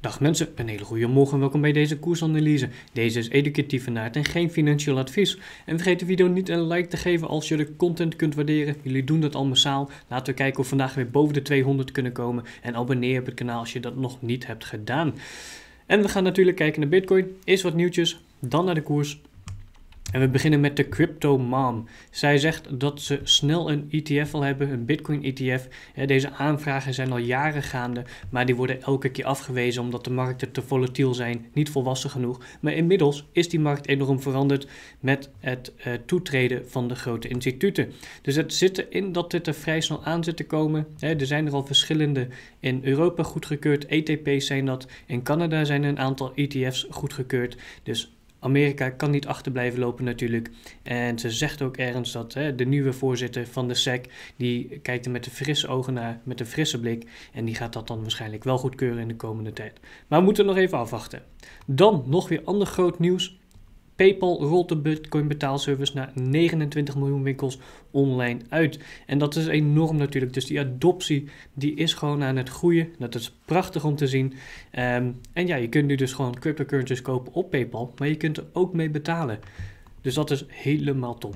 Dag mensen, een hele goede morgen en welkom bij deze koersanalyse. Deze is educatief en en geen financieel advies. En vergeet de video niet een like te geven als je de content kunt waarderen. Jullie doen dat al massaal. Laten we kijken of we vandaag weer boven de 200 kunnen komen. En abonneer op het kanaal als je dat nog niet hebt gedaan. En we gaan natuurlijk kijken naar Bitcoin. Is wat nieuwtjes, dan naar de koers en we beginnen met de Crypto Mom. Zij zegt dat ze snel een ETF wil hebben, een Bitcoin ETF. Deze aanvragen zijn al jaren gaande, maar die worden elke keer afgewezen omdat de markten te volatiel zijn, niet volwassen genoeg. Maar inmiddels is die markt enorm veranderd met het eh, toetreden van de grote instituten. Dus het zit erin dat dit er vrij snel aan zit te komen. Er zijn er al verschillende in Europa goedgekeurd, ETP's zijn dat. In Canada zijn er een aantal ETF's goedgekeurd. Dus Amerika kan niet achter blijven lopen natuurlijk. En ze zegt ook ergens dat hè, de nieuwe voorzitter van de SEC, die kijkt er met de frisse ogen naar, met een frisse blik. En die gaat dat dan waarschijnlijk wel goedkeuren in de komende tijd. Maar we moeten nog even afwachten. Dan nog weer ander groot nieuws. PayPal rolt de Bitcoin betaalservice naar 29 miljoen winkels online uit. En dat is enorm natuurlijk. Dus die adoptie die is gewoon aan het groeien. Dat is prachtig om te zien. Ehm, en ja, je kunt nu dus gewoon cryptocurrencies kopen op PayPal, maar je kunt er ook mee betalen. Dus dat is helemaal top.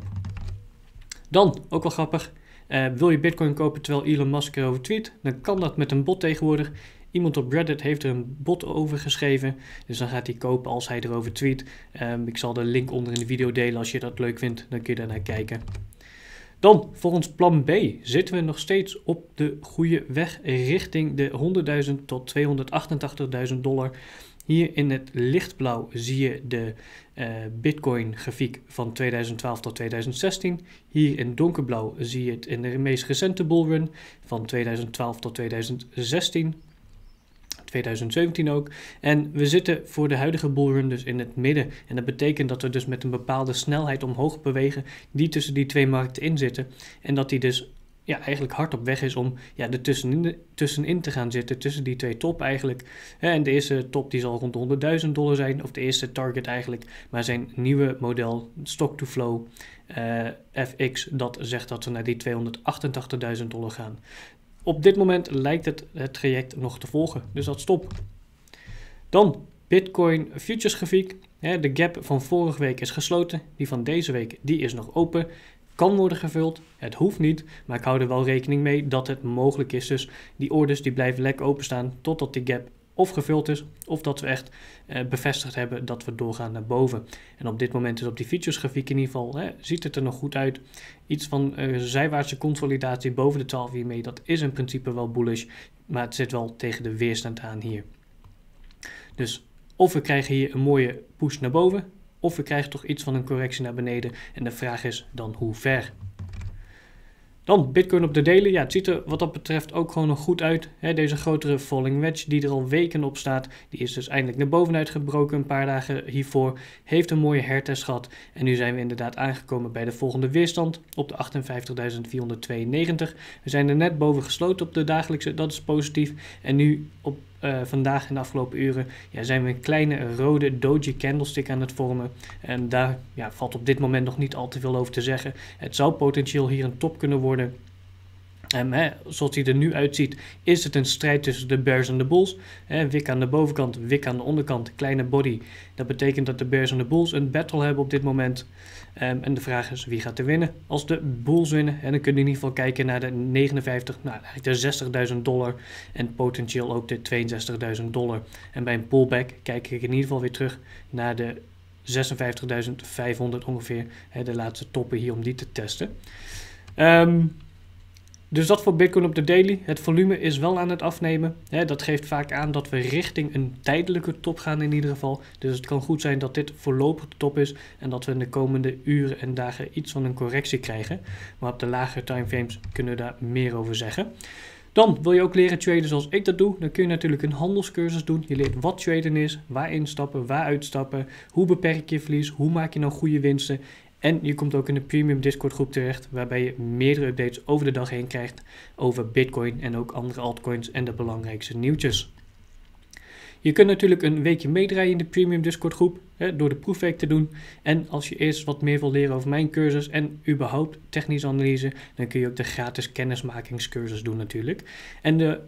Dan, ook wel grappig, eh, wil je Bitcoin kopen terwijl Elon Musk erover tweet? Dan kan dat met een bot tegenwoordig. Iemand op Reddit heeft er een bot over geschreven. Dus dan gaat hij kopen als hij erover tweet. Ehm, ik zal de link onder in de video delen. Als je dat leuk vindt, dan kun je daar naar kijken. Dan, volgens plan B zitten we nog steeds op de goede weg richting de 100.000 tot 288.000 dollar. Hier in het lichtblauw zie je de eh, Bitcoin grafiek van 2012 tot 2016. Hier in donkerblauw zie je het in de meest recente bullrun van 2012 tot 2016. 2017 ook. En we zitten voor de huidige bullrun dus in het midden. En dat betekent dat we dus met een bepaalde snelheid omhoog bewegen die tussen die twee markten in zitten. En dat die dus ja, eigenlijk hard op weg is om ja, er tussenin, in te gaan zitten, tussen die twee top eigenlijk. En de eerste top die zal rond de 100.000 dollar zijn, of de eerste target eigenlijk. Maar zijn nieuwe model, stock-to-flow FX, dat zegt dat ze naar die 288.000 dollar gaan. Op dit moment lijkt het, traject nog te volgen, dus dat stop. Dan Bitcoin futures grafiek. De gap van vorige week is gesloten, die van deze week die is nog open. Kan worden gevuld, het hoeft niet, maar ik hou er wel rekening mee dat het mogelijk is. Dus die orders die blijven lekker openstaan totdat die gap of gevuld is, of dat we echt eh, bevestigd hebben dat we doorgaan naar boven. En op dit moment is op die features grafiek in ieder geval, hè, ziet het er nog goed uit. Iets van eh, zijwaartse consolidatie boven de 12 hiermee, dat is in principe wel bullish, maar het zit wel tegen de weerstand aan hier. Dus of we krijgen hier een mooie push naar boven, of we krijgen toch iets van een correctie naar beneden. En de vraag is dan hoe ver. Dan Bitcoin op de delen. Ja, het ziet er wat dat betreft ook gewoon nog goed uit. deze grotere falling wedge die er al weken op staat, die is dus eindelijk naar bovenuit gebroken een paar dagen hiervoor. Heeft een mooie hertest gehad. En nu zijn we inderdaad aangekomen bij de volgende weerstand op de 58.492. We zijn er net boven gesloten op de dagelijkse, dat is positief. En nu op eh, vandaag en de afgelopen uren ja, zijn we een kleine rode doji candlestick aan het vormen. En daar ja, valt op dit moment nog niet al te veel over te zeggen. Het zou potentieel hier een top kunnen worden. Um, zoals hij er nu uitziet, is het een strijd tussen de Bears en de Bulls. Hè, wik aan de bovenkant, Wik aan de onderkant, kleine body. Dat betekent dat de Bears en de Bulls een battle hebben op dit moment. Ehm, en de vraag is wie gaat er winnen? Als de Bulls winnen, dan kun je in ieder geval kijken naar de 59, nou eigenlijk de 60.000 dollar en potentieel ook de 62.000 dollar. En bij een pullback kijk ik in ieder geval weer terug naar de 56.500 ongeveer, de laatste toppen hier om die te testen. Ehm dus dat voor Bitcoin op de daily. Het volume is wel aan het afnemen. dat geeft vaak aan dat we richting een tijdelijke top gaan in ieder geval. Dus het kan goed zijn dat dit voorlopig de top is en dat we in de komende uren en dagen iets van een correctie krijgen. Maar op de lagere timeframes kunnen we daar meer over zeggen. Dan wil je ook leren traden zoals ik dat doe. Dan kun je natuurlijk een handelscursus doen. Je leert wat traden is, waar instappen, waar uitstappen, hoe beperk je verlies, hoe maak je nou goede winsten en je komt ook in de premium Discord groep terecht, waarbij je meerdere updates over de dag heen krijgt over Bitcoin en ook andere altcoins en de belangrijkste nieuwtjes. Je kunt natuurlijk een weekje meedraaien in de Premium Discord groep hè, door de proefweek te doen. En als je eerst wat meer wil leren over mijn cursus en überhaupt technische analyse, dan kun je ook de gratis kennismakingscursus doen natuurlijk. En de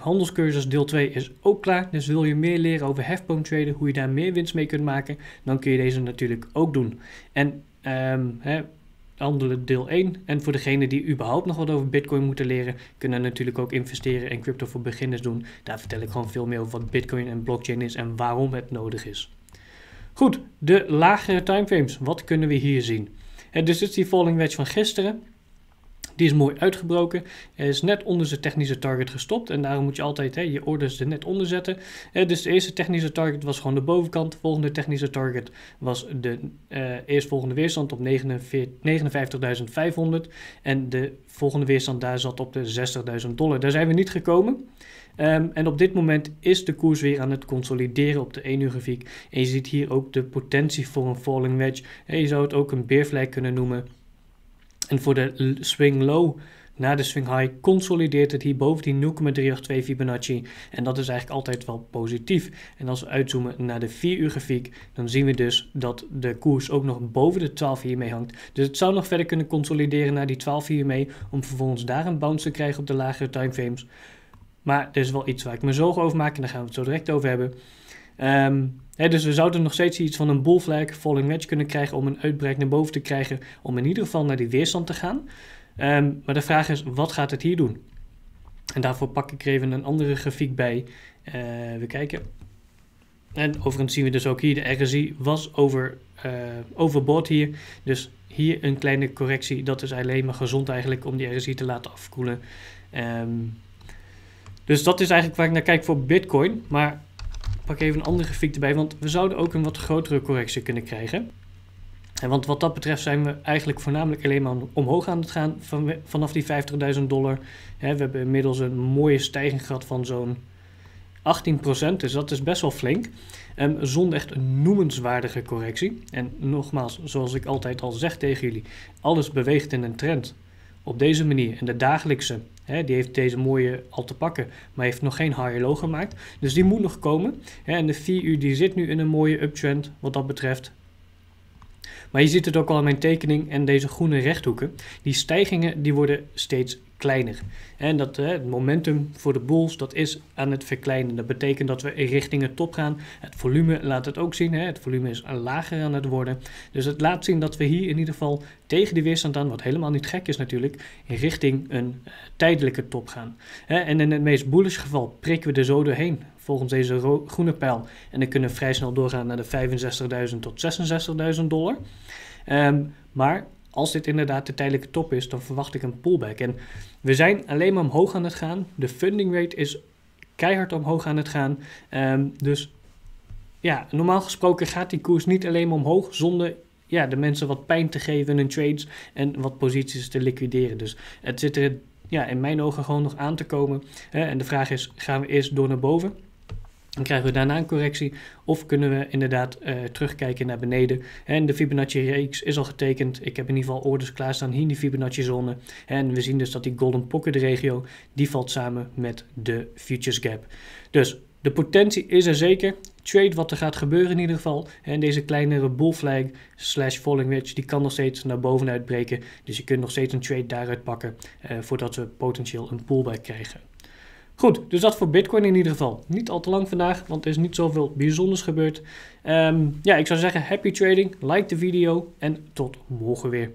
handelscursus deel 2 is ook klaar, dus wil je meer leren over hefboom traden, hoe je daar meer winst mee kunt maken, dan kun je deze natuurlijk ook doen. En Um, hè, handelen deel 1. En voor degenen die überhaupt nog wat over Bitcoin moeten leren, kunnen natuurlijk ook investeren en crypto voor beginners doen. Daar vertel ik gewoon veel meer over wat Bitcoin en blockchain is en waarom het nodig is. Goed, de lagere timeframes. Wat kunnen we hier zien? dus dit is die falling wedge van gisteren. Die is mooi uitgebroken. Hij is net onder zijn technische target gestopt. En daarom moet je altijd hè, je orders er net onder zetten. dus de eerste technische target was gewoon de bovenkant. De volgende technische target was de eh, eerstvolgende weerstand op 59.500. En de volgende weerstand daar zat op de 60.000 dollar. Daar zijn we niet gekomen. Ehm, en op dit moment is de koers weer aan het consolideren op de 1 uur grafiek. En je ziet hier ook de potentie voor een falling wedge. En je zou het ook een beervlek kunnen noemen. En voor de swing low na de swing high consolideert het hier boven die 0,382 Fibonacci. En dat is eigenlijk altijd wel positief. En als we uitzoomen naar de 4 uur grafiek, dan zien we dus dat de koers ook nog boven de 12 hiermee hangt. Dus het zou nog verder kunnen consolideren naar die 12 hiermee, om vervolgens daar een bounce te krijgen op de lagere timeframes. Maar er is wel iets waar ik me zorgen over maak en daar gaan we het zo direct over hebben. Um, dus we zouden nog steeds iets van een bull falling wedge kunnen krijgen om een uitbraak naar boven te krijgen, om in ieder geval naar die weerstand te gaan. Um, maar de vraag is, wat gaat het hier doen? En daarvoor pak ik er even een andere grafiek bij. Uh, we kijken. En overigens zien we dus ook hier, de RSI was over, eh, overboord hier. Dus hier een kleine correctie. Dat is alleen maar gezond eigenlijk om die RSI te laten afkoelen. Um, dus dat is eigenlijk waar ik naar kijk voor Bitcoin. Maar pak even een andere grafiek erbij, want we zouden ook een wat grotere correctie kunnen krijgen. En want wat dat betreft zijn we eigenlijk voornamelijk alleen maar omhoog aan het gaan van, vanaf die 50.000 dollar. we hebben inmiddels een mooie stijging gehad van zo'n 18%, dus dat is best wel flink. Um, zonder echt een noemenswaardige correctie. En nogmaals, zoals ik altijd al zeg tegen jullie, alles beweegt in een trend. Op deze manier en de dagelijkse die heeft deze mooie al te pakken, maar heeft nog geen higher low gemaakt. Dus die moet nog komen. en de 4 uur die zit nu in een mooie uptrend wat dat betreft. Maar je ziet het ook al in mijn tekening en deze groene rechthoeken. Die stijgingen die worden steeds kleiner. En dat het momentum voor de Bulls dat is aan het verkleinen. Dat betekent dat we richting het top gaan. Het volume laat het ook zien. Hè. Het volume is lager aan het worden. Dus het laat zien dat we hier in ieder geval tegen die weerstand aan, wat helemaal niet gek is natuurlijk, richting een eh, tijdelijke top gaan. En in het meest bullish geval prikken we er zo doorheen volgens deze groene pijl. En dan kunnen we vrij snel doorgaan naar de 65.000 tot 66.000 dollar. Ehm, maar als dit inderdaad de tijdelijke top is, dan verwacht ik een pullback. En we zijn alleen maar omhoog aan het gaan. De funding rate is keihard omhoog aan het gaan. Ehm, dus ja, normaal gesproken gaat die koers niet alleen maar omhoog zonder ja, de mensen wat pijn te geven in trades en wat posities te liquideren. Dus het zit er ja, in mijn ogen gewoon nog aan te komen. En de vraag is, gaan we eerst door naar boven? Dan krijgen we daarna een correctie of kunnen we inderdaad eh, terugkijken naar beneden. En de Fibonacci-reeks is al getekend. Ik heb in ieder geval orders klaarstaan hier in die Fibonacci-zone. En we zien dus dat die golden pocket regio, die valt samen met de futures gap. Dus de potentie is er zeker. Trade wat er gaat gebeuren in ieder geval. En deze kleinere bull flag slash falling wedge, die kan nog steeds naar boven uitbreken. Dus je kunt nog steeds een trade daaruit pakken eh, voordat we potentieel een pullback krijgen. Goed, dus dat voor Bitcoin in ieder geval. Niet al te lang vandaag, want er is niet zoveel bijzonders gebeurd. Um, ja, ik zou zeggen, happy trading, like de video en tot morgen weer.